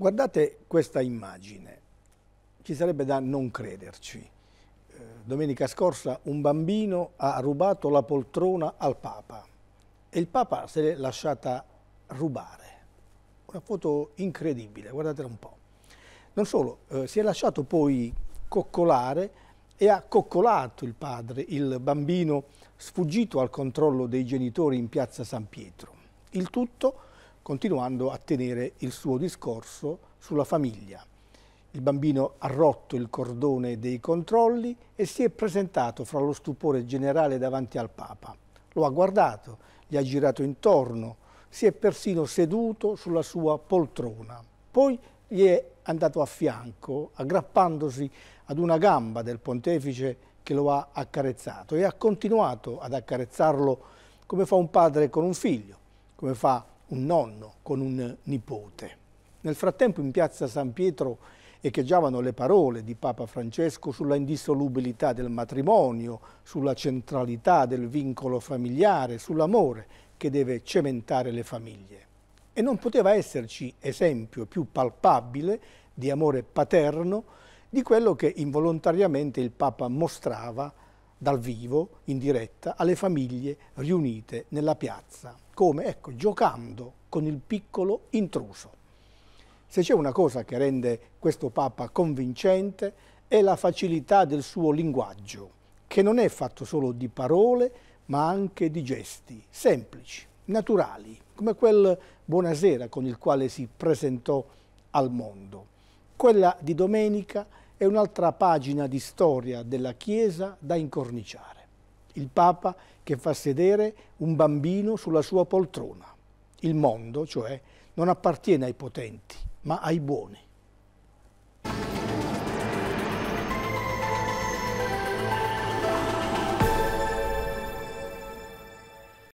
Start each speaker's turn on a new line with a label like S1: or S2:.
S1: Guardate questa immagine, ci sarebbe da non crederci. Eh, domenica scorsa un bambino ha rubato la poltrona al Papa e il Papa se l'è lasciata rubare. Una foto incredibile, guardatela un po'. Non solo, eh, si è lasciato poi coccolare e ha coccolato il padre, il bambino sfuggito al controllo dei genitori in piazza San Pietro. Il tutto continuando a tenere il suo discorso sulla famiglia. Il bambino ha rotto il cordone dei controlli e si è presentato fra lo stupore generale davanti al Papa. Lo ha guardato, gli ha girato intorno, si è persino seduto sulla sua poltrona. Poi gli è andato a fianco, aggrappandosi ad una gamba del pontefice che lo ha accarezzato e ha continuato ad accarezzarlo come fa un padre con un figlio, come fa un nonno con un nipote. Nel frattempo in piazza San Pietro echeggiavano le parole di Papa Francesco sulla indissolubilità del matrimonio, sulla centralità del vincolo familiare, sull'amore che deve cementare le famiglie. E non poteva esserci esempio più palpabile di amore paterno di quello che involontariamente il Papa mostrava dal vivo, in diretta, alle famiglie riunite nella piazza. Come? Ecco, giocando con il piccolo intruso. Se c'è una cosa che rende questo Papa convincente è la facilità del suo linguaggio, che non è fatto solo di parole, ma anche di gesti semplici, naturali, come quel buonasera con il quale si presentò al mondo. Quella di domenica è un'altra pagina di storia della Chiesa da incorniciare il Papa che fa sedere un bambino sulla sua poltrona. Il mondo, cioè, non appartiene ai potenti, ma ai buoni.